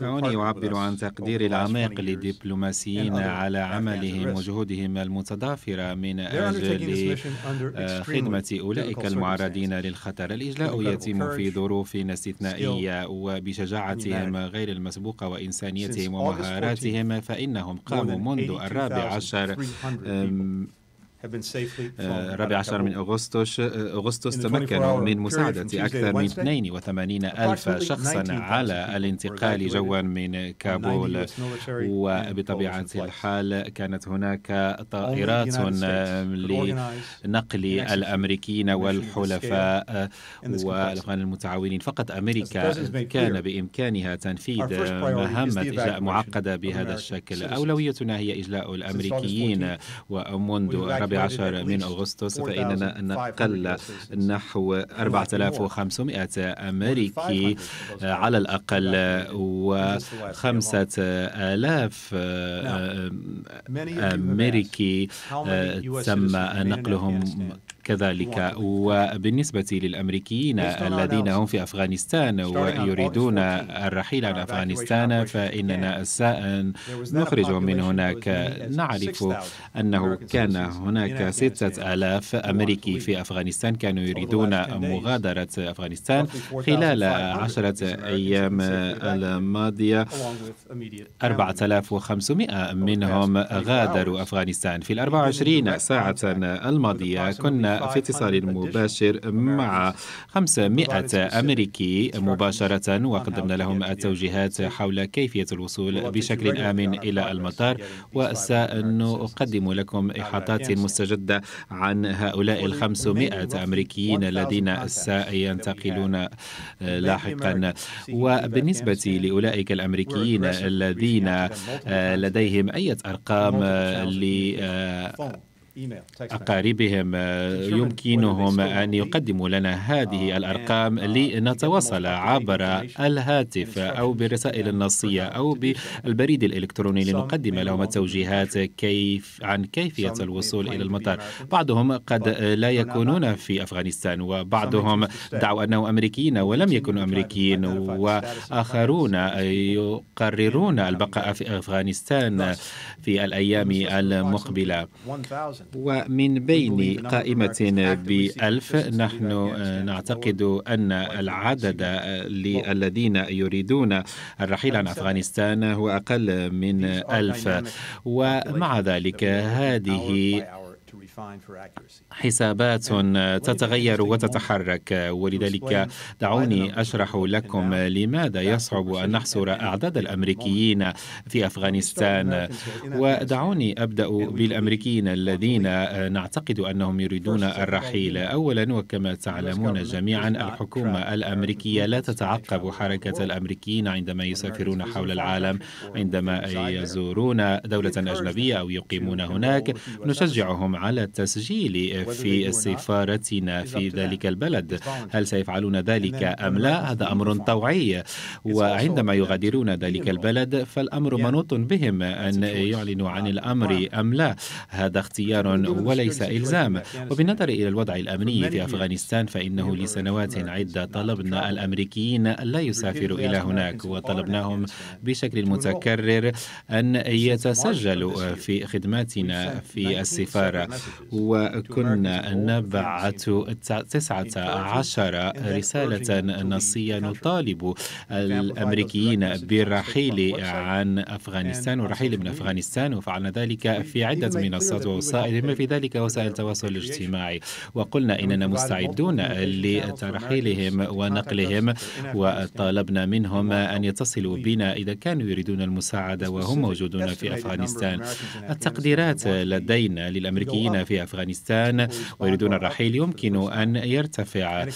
دعوني أعبر عن تقديري العميق للدبلوماسيين على عملهم وجهودهم المتضافرة من أجل آه، خدمة أولئك المعرضين للخطر الإجلاء يتم في ظروف استثنائية وبشجاعتهم غير المسبوقة وإنسانيتهم ومهاراتهم فإنهم قاموا منذ الرابع عشر الرابع آه، عشر من أغسطس آه، أغسطس تمكنوا من مساعدة أكثر من 82 ألف شخصا على الانتقال جوا من كابول وبطبيعة الحال كانت هناك طائرات لنقل الأمريكيين والحلفاء آه، والأفغان المتعاونين فقط أمريكا كان بإمكانها تنفيذ مهمة إجلاء معقدة بهذا الشكل أولويتنا هي إجلاء الأمريكيين ومنذ الرابع بعشر من أغسطس فإننا نقل نحو 4500 أمريكي على الأقل و 5000 آه، أمريكي آه، تم نقلهم كذلك وبالنسبة للأمريكيين الذين هم في أفغانستان ويريدون الرحيل عن uh, أفغانستان فإننا سنخرجهم من هناك نعرف أنه كان هناك ستة آلاف أمريكي في أفغانستان كانوا يريدون مغادرة أفغانستان خلال عشرة أيام الماضية 4500 منهم غادروا أفغانستان في الأربع وعشرين ساعة الماضية كنا في اتصال مباشر مع 500 أمريكي مباشرة وقدمنا لهم التوجيهات حول كيفية الوصول بشكل آمن إلى المطار وسنقدم لكم إحاطات مستجدة عن هؤلاء ال 500 أمريكيين الذين سينتقلون لاحقا وبالنسبة لأولئك الأمريكيين الذين آه، لديهم أي أرقام آه، ل آه، أقاربهم آه، يمكنهم أن يقدموا لنا هذه آه، الأرقام آه، لنتواصل عبر الهاتف أو بالرسائل النصية أو بالبريد الإلكتروني لنقدم لهم التوجيهات كيف عن كيفية الوصول إلى المطار بعضهم قد لا يكونون في أفغانستان وبعضهم دعوا أنهم أمريكيين ولم يكونوا أمريكيين وآخرون يقررون البقاء في أفغانستان في الأيام المقبلة ومن بين قائمة بألف نحن نعتقد أن العدد للذين يريدون الرحيل عن أفغانستان هو أقل من ألف ومع ذلك هذه حسابات تتغير وتتحرك ولذلك دعوني أشرح لكم لماذا يصعب أن نحصر أعداد الأمريكيين في أفغانستان ودعوني أبدأ بالأمريكيين الذين نعتقد أنهم يريدون الرحيل أولا وكما تعلمون جميعا الحكومة الأمريكية لا تتعقب حركة الأمريكيين عندما يسافرون حول العالم عندما يزورون دولة أجنبية أو يقيمون هناك نشجعهم على التسجيل في سفارتنا في ذلك البلد هل سيفعلون ذلك أم لا هذا أمر طوعي وعندما يغادرون ذلك البلد فالأمر منوط بهم أن يعلنوا عن الأمر أم لا هذا اختيار وليس إلزام وبالنظر إلى الوضع الأمني في أفغانستان فإنه لسنوات عدة طلبنا الأمريكيين لا يسافروا إلى هناك وطلبناهم بشكل متكرر أن يتسجلوا في خدماتنا في السفارة وكنا نبعث تسعة عشر رسالة نصية نطالب الأمريكيين بالرحيل عن أفغانستان والرحيل من أفغانستان وفعلنا ذلك في عدة منصات ووسائل بما في ذلك وسائل التواصل الاجتماعي وقلنا إننا مستعدون لترحيلهم ونقلهم وطالبنا منهم أن يتصلوا بنا إذا كانوا يريدون المساعدة وهم موجودون في أفغانستان التقديرات لدينا للأمريكيين في أفغانستان ويريدون الرحيل يمكن أن يرتفع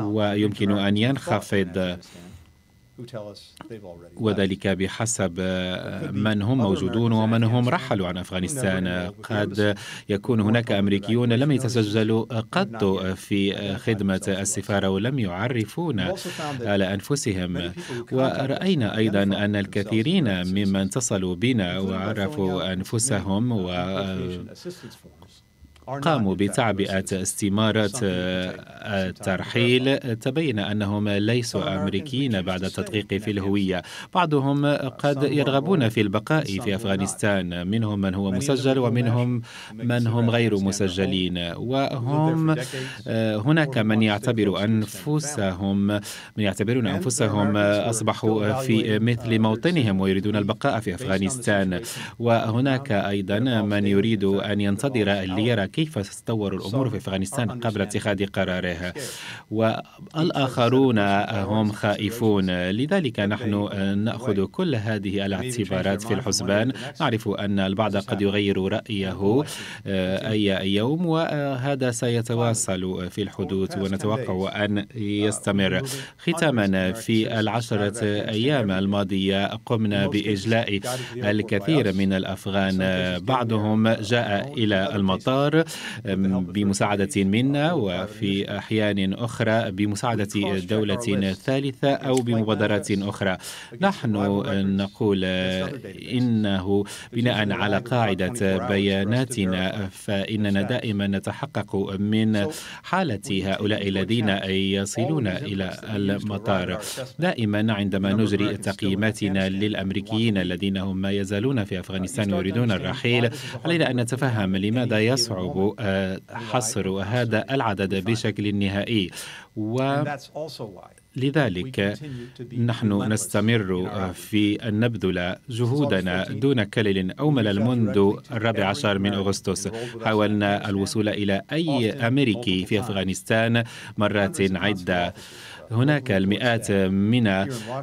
ويمكن أن ينخفض وذلك بحسب من هم موجودون ومن هم رحلوا عن افغانستان قد يكون هناك امريكيون لم يتسجلوا قط في خدمه السفاره ولم يعرفون على انفسهم وراينا ايضا ان الكثيرين ممن اتصلوا بنا وعرفوا انفسهم و قاموا بتعبئة استمارات الترحيل تبين أنهم ليسوا أمريكيين بعد التدقيق في الهوية بعضهم قد يرغبون في البقاء في أفغانستان منهم من هو مسجل ومنهم من هم غير مسجلين وهم آه، هناك من يعتبر أنفسهم من يعتبرون أنفسهم أصبحوا في مثل uh, موطنهم ويريدون البقاء في أفغانستان وهناك أيضا من يريد أن ينتظر ليرى كيف تتطور الأمور في أفغانستان قبل اتخاذ قرارها والآخرون هم خائفون لذلك نحن نأخذ كل هذه الاعتبارات في الحسبان نعرف أن البعض قد يغير رأيه oh, آه، أي يوم وهذا سيتواصل في الحدود ونتوقع أن uh, يستمر ختاما في العشرة أيام الماضية قمنا بإجلاء الكثير من الأفغان بعضهم uh, جاء إلى المطار بمساعدة منا وفي أحيان أخرى بمساعدة دولة ثالثة أو بمبادرات أخرى نحن نقول إنه بناء على قاعدة بياناتنا فإننا دائما نتحقق من حالة هؤلاء الذين يصلون إلى المطار دائما عندما نجري تقييماتنا للأمريكيين الذين هم ما يزالون في uh, أفغانستان يريدون الرحيل علينا أن نتفهم لماذا يصعب آه، حصر هذا العدد بشكل نهائي ولذلك نحن نستمر آه، في أن نبذل جهودنا دون كلل أو ملل منذ الرابع عشر من أغسطس حاولنا الوصول إلى أي أمريكي في أفغانستان مرات عدة هناك المئات من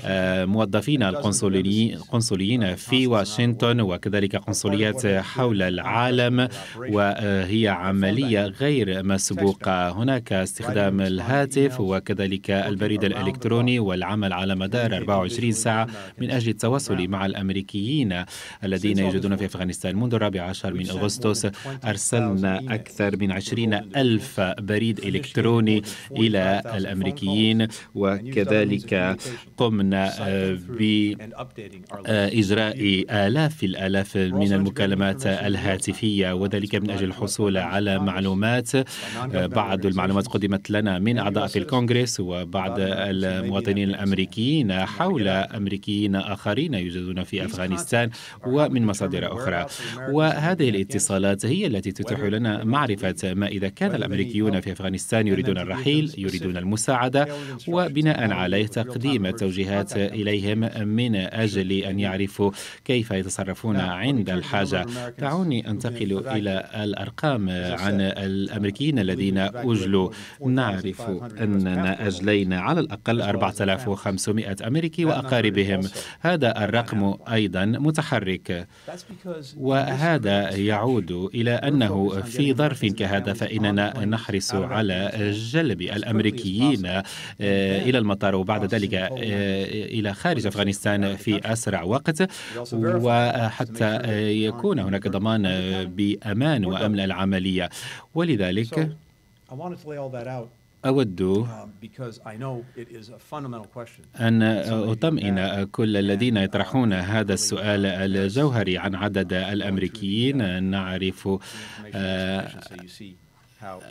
آه، موظفين القنصليين في واشنطن وكذلك قنصليات حول العالم وهي عملية غير مسبوقة هناك استخدام الهاتف وكذلك البريد الإلكتروني والعمل على مدار 24 ساعة من أجل التواصل مع الأمريكيين الذين يوجدون في أفغانستان منذ الرابع عشر من أغسطس أرسلنا أكثر من عشرين ألف بريد إلكتروني إلى الأمريكيين وكذلك قمنا آه، بإجراء آلاف الآلاف من المكالمات الهاتفية وذلك من أجل الحصول على معلومات آه، بعض المعلومات قدمت لنا من أعضاء في الكونغرس وبعض المواطنين الأمريكيين حول أمريكيين آخرين يوجدون في أفغانستان ومن مصادر أخرى وهذه الاتصالات هي التي تتيح لنا معرفة ما إذا كان الأمريكيون في أفغانستان يريدون الرحيل يريدون المساعدة وبناء عليه تقديم التوجيهات إليهم من أجل أن يعرفوا كيف يتصرفون عند الحاجة دعوني أنتقل إلى الأرقام عن الأمريكيين الذين أجلوا نعرف أننا أجلينا على الأقل 4500 أمريكي وأقاربهم هذا الرقم أيضا متحرك وهذا يعود إلى أنه في ظرف كهذا فإننا نحرص على جلب الأمريكيين آه، إلى المطار وبعد ذلك oh, آه، إلى خارج أفغانستان في أسرع وقت وحتى آه، يكون هناك ضمان بأمان وأمن العملية ولذلك أود um, أن أطمئن كل الذين uh, يطرحون هذا السؤال الجوهري عن عدد الأمريكيين نعرف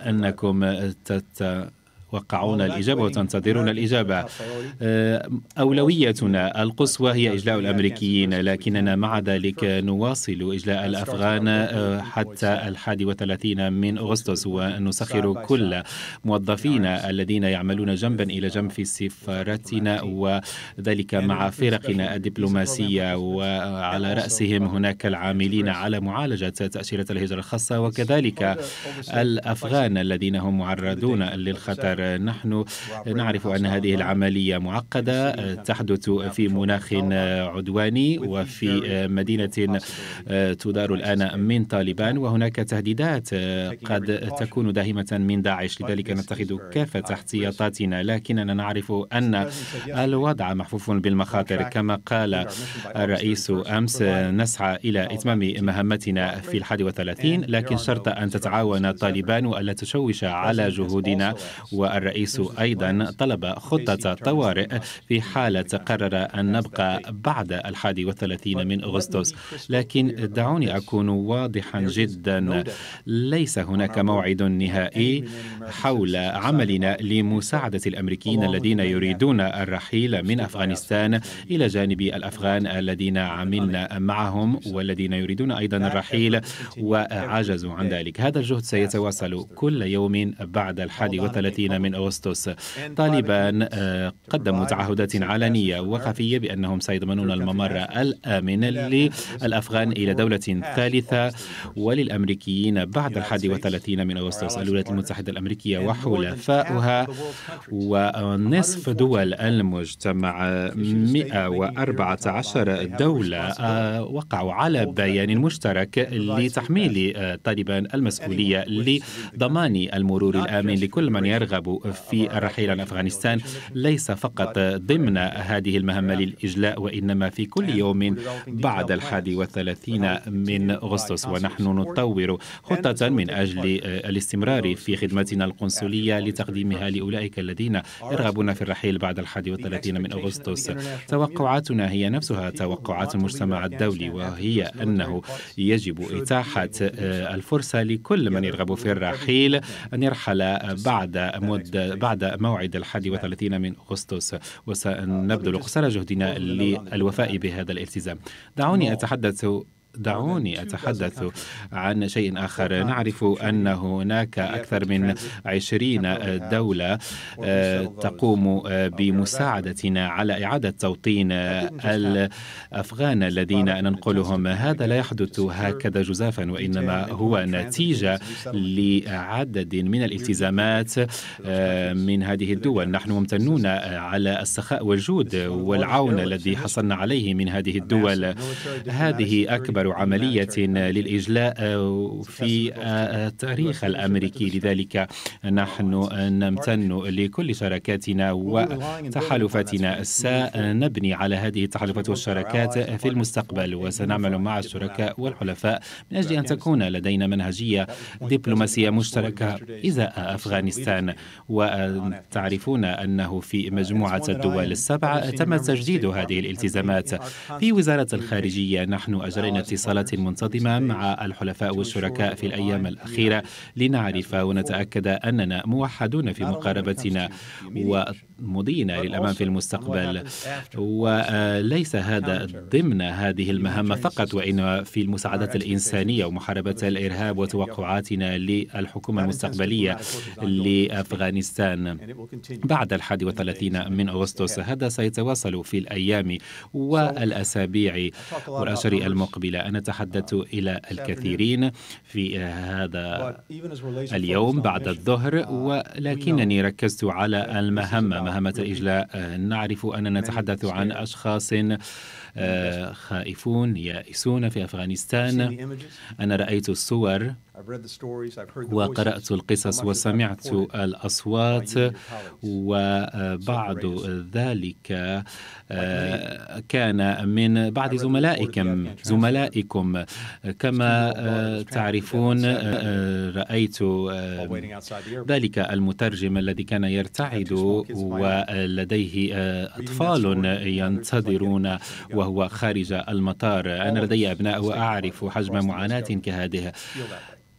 أنكم تت وقعون الإجابة وتنتظرون الإجابة آه، أولويتنا القصوى هي إجلاء الأمريكيين لكننا مع ذلك نواصل إجلاء الأفغان آه، حتى الحادي وثلاثين من أغسطس ونسخر كل موظفينا الذين يعملون جنبا إلى جنب في سفارتنا وذلك مع فرقنا الدبلوماسية وعلى رأسهم هناك العاملين على معالجة تأشيرة الهجرة الخاصة وكذلك الأفغان الذين هم معرضون للخطر نحن نعرف أن هذه العملية معقدة تحدث في مناخ عدواني وفي مدينة تدار الآن من طالبان وهناك تهديدات قد تكون داهمة من داعش لذلك نتخذ كافة احتياطاتنا لكننا نعرف أن الوضع محفوف بالمخاطر كما قال الرئيس أمس نسعى إلى إتمام مهمتنا في الحد وثلاثين لكن شرط أن تتعاون طالبان وألا تشوش على جهودنا و والرئيس أيضا طلب خطة طوارئ في حالة قرر أن نبقى بعد الحادي والثلاثين من أغسطس لكن دعوني أكون واضحا جدا ليس هناك موعد نهائي حول عملنا لمساعدة الأمريكيين الذين يريدون الرحيل من أفغانستان إلى جانب الأفغان الذين عملنا معهم والذين يريدون أيضا الرحيل وعجزوا عن ذلك هذا الجهد سيتواصل كل يوم بعد الحادي والثلاثين من أغسطس طالبان آه، قدموا تعهدات علنية وخفية بأنهم سيضمنون الممر الآمن للأفغان إلى دولة ثالثة وللأمريكيين بعد الحادي وثلاثين من أغسطس الولايات المتحدة الأمريكية وحلفاؤها ونصف دول المجتمع 114 دولة آه، وقعوا على بيان مشترك لتحميل آه، طالبان المسؤولية لضمان المرور الآمن لكل من يرغب الشباب في الرحيل عن أفغانستان ليس فقط ضمن هذه المهمة للإجلاء وإنما في كل يوم بعد الحادي والثلاثين من أغسطس ونحن نطور خطة من أجل الاستمرار في خدمتنا القنصلية لتقديمها لأولئك الذين يرغبون في الرحيل بعد الحادي والثلاثين من أغسطس توقعاتنا هي نفسها توقعات المجتمع الدولي وهي أنه يجب إتاحة الفرصة لكل من يرغب في الرحيل أن يرحل بعد مدة بعد موعد الحادي وثلاثين من أغسطس وسنبذل قصارى جهدنا للوفاء بهذا الالتزام دعوني أتحدث دعوني أتحدث عن شيء آخر نعرف أن هناك أكثر من عشرين دولة آه، تقوم آه، بمساعدتنا على إعادة توطين آه، الأفغان الذين ننقلهم هذا لا يحدث هكذا جزافا وإنما هو نتيجة لعدد من الالتزامات من هذه الدول نحن ممتنون على السخاء والجود والعون الذي حصلنا عليه من هذه الدول هذه أكبر أكبر عملية للإجلاء في آه، التاريخ الأمريكي لذلك نحن نمتن لكل شراكاتنا وتحالفاتنا سنبني على هذه التحالفات والشراكات في المستقبل وسنعمل مع الشركاء والحلفاء من أجل أن تكون لدينا منهجية دبلوماسية مشتركة إزاء أفغانستان وتعرفون أنه في مجموعة الدول السبعة تم تجديد هذه الالتزامات في وزارة الخارجية نحن أجرينا اتصالات منتظمة مع الحلفاء والشركاء في الأيام الأخيرة لنعرف ونتأكد أننا موحدون في مقاربتنا مضينا للامام في المستقبل وليس هذا ضمن هذه المهمه فقط وانما في المساعدات الانسانيه ومحاربه الارهاب وتوقعاتنا للحكومه المستقبليه لافغانستان بعد الحادي وثلاثين من اغسطس هذا سيتواصل في الايام والاسابيع والاشهر المقبله انا تحدثت uh, الى الكثيرين في هذا اليوم بعد الظهر uh, ولكنني ركزت على المهمه مهمة إجلاء آه، نعرف أننا نتحدث عن أشخاص آه، خائفون يائسون في أفغانستان أنا رأيت الصور وقرأت القصص وسمعت الأصوات وبعض ذلك آه، كان من بعض زملائكم زملائكم كما آه، تعرفون آه، رأيت ذلك المترجم الذي كان يرتعد ولديه أطفال ينتظرون وهو خارج المطار أنا لدي أبناء وأعرف حجم معاناة كهذه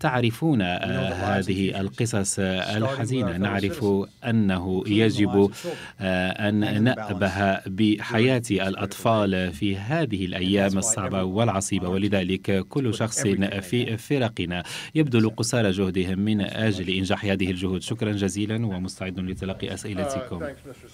تعرفون آه، هذه القصص آه، الحزينة نعرف أنه يجب آه، أن نأبه بحياة الأطفال في هذه الأيام الصعبة والعصيبة ولذلك كل شخص في فرقنا يبذل قصارى جهدهم من أجل إنجاح هذه الجهود شكرا جزيلا ومستعد لتلقي أسئلتكم uh,